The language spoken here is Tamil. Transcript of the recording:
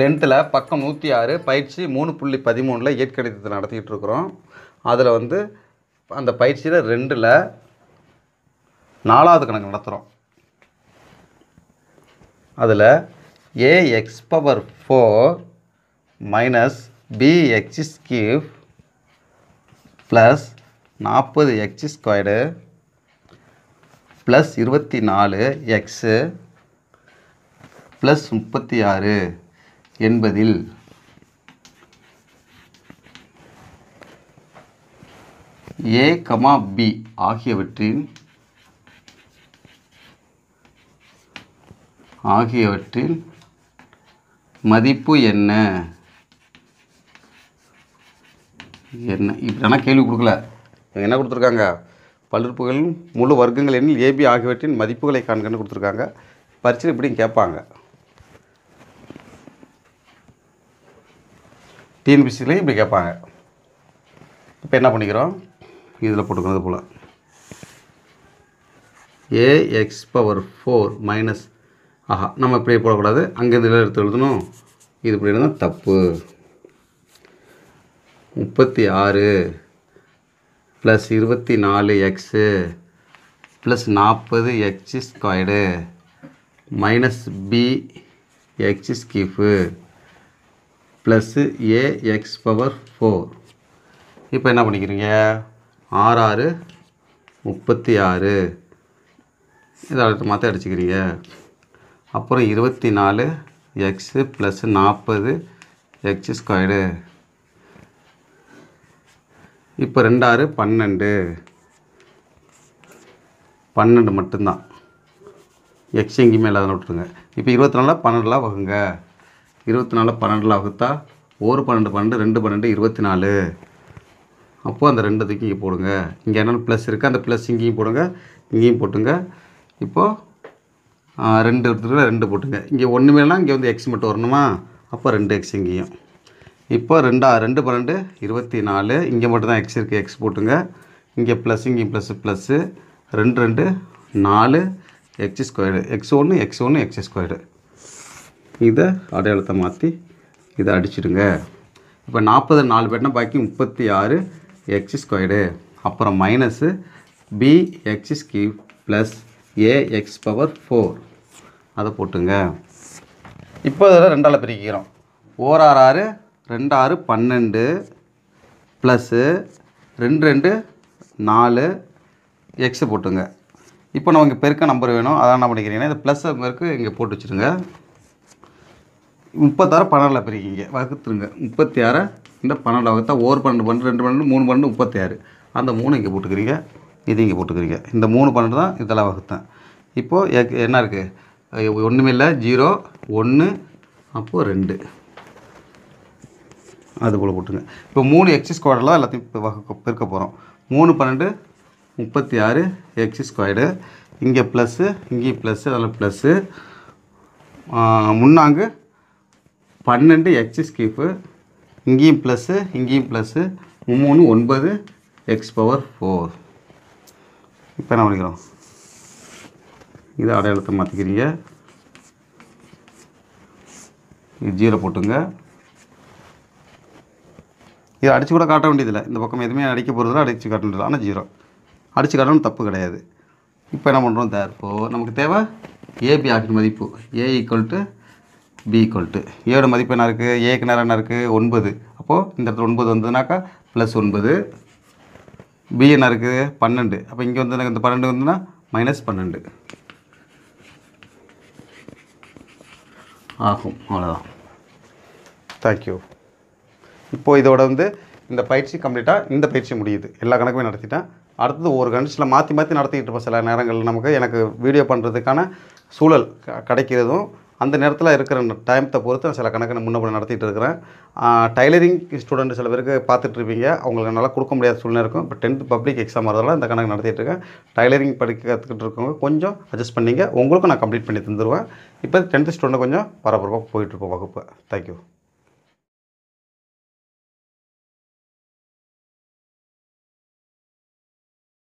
டென்த்தில் பக்கம் நூற்றி ஆறு பயிற்சி மூணு புள்ளி பதிமூணில் இயற்கணிதத்தை நடத்திக்கிட்டு இருக்கிறோம் அதில் வந்து அந்த பயிற்சியில் ரெண்டில் நாலாவது கணக்கு நடத்துகிறோம் அதில் A x power four minus B x ஸ்கீவ் ப்ளஸ் நாற்பது எக்ஸ் ஸ்கொயர்டு ப்ளஸ் இருபத்தி நாலு எக்ஸு ப்ளஸ் முப்பத்தி ஆறு என்பதில் ஏ கமா பி ஆகியவற்றின் ஆகியவற்றின் மதிப்பு என்ன என்ன இப்போ என்ன கேள்வி கொடுக்கல என்ன கொடுத்துருக்காங்க பல்லுறுப்புகளின் முழு வர்க்கங்கள் எண்ணில் ஏபி ஆகியவற்றின் மதிப்புகளை காண்கன்னு கொடுத்துருக்காங்க பரிசு இப்படின்னு கேட்பாங்க டிஎன்பிசிலையும் இப்படி கேட்பாங்க இப்போ என்ன பண்ணிக்கிறோம் இதில் போட்டுக்கிறது போல் A x power four minus ஆஹா நம்ம இப்படி போடக்கூடாது அங்கேருந்து எடுத்து எழுதணும் இது இப்படி எழுதுனா தப்பு முப்பத்தி ஆறு ப்ளஸ் இருபத்தி நாலு எக்ஸு ப்ளஸ் நாற்பது x squared minus B x cube plus A x power four இப்போ என்ன பண்ணிக்கிறீங்க ஆறு ஆறு முப்பத்தி ஆறு இதை அடுத்த மாற்றி அடிச்சுக்கிறீங்க அப்புறம் இருபத்தி நாலு எக்ஸு ப்ளஸ் நாற்பது எக்ஸ் ஸ்கொயரு இப்போ ரெண்டாறு பன்னெண்டு பன்னெண்டு மட்டும்தான் எக்ஸ் எங்கேயுமே இல்லாத விட்டுருங்க இப்போ இருபத்தி நாலில் பன்னெண்டுலாம் வகுங்க இருபத்தி நாலு பன்னெண்டில் வகுத்தா ஒரு பன்னெண்டு பன்னெண்டு ரெண்டு பன்னெண்டு இருபத்தி நாலு அப்போது அந்த ரெண்டுத்துக்கு இங்கே போடுங்க இங்கே என்னென்ன ப்ளஸ் இருக்குது அந்த ப்ளஸ் இங்கேயும் போடுங்க இங்கேயும் போட்டுங்க இப்போது ரெண்டு இடத்துல ரெண்டு போட்டுங்க இங்கே ஒன்று மேலாம் இங்கே வந்து எக்ஸ் மட்டும் வரணுமா அப்போ ரெண்டு எக்ஸ் இங்கேயும் இப்போ ரெண்டா ரெண்டு பன்னெண்டு இருபத்தி நாலு இங்கே மட்டும் தான் எக்ஸ் இருக்குது எக்ஸ் போட்டுங்க இங்கே ப்ளஸ் இங்கே ப்ளஸ்ஸு ப்ளஸ்ஸு ரெண்டு ரெண்டு நாலு எக்ஸ் ஸ்கொயர்டு எக்ஸ் ஒன்று எக்ஸ் ஒன்று எக்ஸ் ஸ்கொயர்டு இதை அடையாளத்தை மாற்றி இதை அடிச்சிடுங்க இப்போ நாற்பது நாலு பேர்னா பாக்கி முப்பத்தி ஆறு எக்ஸ் ஸ்கொயர்டு அப்புறம் மைனஸு பி எக்ஸ் ஸ்கீ plus A x power four அதை போட்டுங்க இப்போ இதில் ரெண்டால் பிரிக்கிறோம் ஓர் ஆறு ஆறு ரெண்டு ஆறு பன்னெண்டு ப்ளஸ்ஸு ரெண்டு ரெண்டு நாலு எக்ஸு போட்டுங்க இப்போ நமக்கு பெருக்க நம்பர் வேணும் அதான் என்ன பண்ணிக்கிறீங்கன்னா இந்த ப்ளஸ் நம்பருக்கு இங்கே போட்டு வச்சுருங்க முப்பத்தாறு பன்னெண்டில் பிரிக்கிங்க வகுத்துருங்க முப்பத்தி ஆறு இந்த பன்னெண்டில் வகுத்தா ஒரு பன்னெண்டு பன்னெண்டு ரெண்டு பன்னெண்டு மூணு பன்னெண்டு முப்பத்தி ஆறு அந்த மூணு இங்கே போட்டுக்கிறீங்க இது இங்கே போட்டுக்கிறீங்க இந்த மூணு பன்னெண்டு தான் இதெல்லாம் வகுத்தேன் இப்போது என்ன இருக்குது ஒன்றுமே இல்லை ஜீரோ ஒன்று அப்போது ரெண்டு அது போல் போட்டுங்க இப்போ மூணு எக்ஸ் ஸ்கொயர்லாம் எல்லாத்தையும் இப்போ வகுக்க பெருக்க போகிறோம் மூணு பன்னெண்டு முப்பத்தி ஆறு எக்ஸ் ஸ்கொயர்டு இங்கே ப்ளஸ்ஸு இங்கேயும் ப்ளஸ்ஸு அதில் ப்ளஸ்ஸு முன்னாங்கு பன்னெண்டு எக்ஸ் ஸ்கீஃபு இங்கேயும் ப்ளஸ்ஸு இங்கேயும் ப்ளஸ்ஸு மூணு ஒன்பது எக்ஸ் பவர் ஃபோர் இப்போ என்ன பண்ணிக்கிறோம் இதை அடையாளத்தை மாற்றிக்கிறீங்க இது ஜீரோ போட்டுங்க இதை அடித்து கூட காட்ட வேண்டியதில்லை இந்த பக்கம் எதுவுமே அடிக்க போகிறதில்ல அடித்து காட்ட வேண்டியதில்லை ஆனால் ஜீரோ அடித்து காட்டணும் தப்பு கிடையாது இப்போ என்ன பண்ணுறோம் தேர்ப்போ நமக்கு தேவை ஏபி ஆக்கின் மதிப்பு A equal to B equal to ஏயோட மதிப்பு என்ன இருக்குது ஏக்கு நேரம் என்ன இருக்குது ஒன்பது அப்போது இந்த இடத்துல ஒன்பது வந்ததுனாக்கா ப்ளஸ் ஒன்பது பி என்ன இருக்குது பன்னெண்டு அப்போ இங்கே வந்து இந்த பன்னெண்டு வந்துன்னா மைனஸ் பன்னெண்டு ஆகும் அவ்வளோதான் தேங்க்யூ இப்போது இதோட வந்து இந்த பயிற்சி கம்ப்ளீட்டாக இந்த பயிற்சி முடியுது எல்லா கணக்குமே நடத்திட்டேன் அடுத்தது ஒரு கண்டிஷனில் மாற்றி மாற்றி நடத்திக்கிட்டு இருப்போம் சில நேரங்களில் நமக்கு எனக்கு வீடியோ பண்ணுறதுக்கான சூழல் கிடைக்கிறதும் அந்த நேரத்தில் இருக்கிற டைமத்தை பொறுத்து நான் சில கணக்கு நான் முன்னே நடத்திட்டு இருக்கிறேன் டைலரிங் ஸ்டூடெண்ட் சில பேருக்கு பார்த்துட்ருப்பீங்க அவங்களுக்கு நல்லா கொடுக்க முடியாத சூழ்நிலை இருக்கும் இப்போ டென்த்து பப்ளிக் எக்ஸாம் வரதெல்லாம் இந்த கணக்கு நடத்திட்டு இருக்கேன் டைலரிங் படிக்க கற்றுக்கிட்டு இருக்கவங்க கொஞ்சம் அட்ஜஸ்ட் பண்ணிங்க உங்களுக்கும் நான் கம்ப்ளீட் பண்ணி தந்துடுவேன் இப்போ டென்த்து ஸ்டூடெண்ட் கொஞ்சம் பரபரப்பாக போயிட்டுருக்கோம் வகுப்பு தேங்க்யூ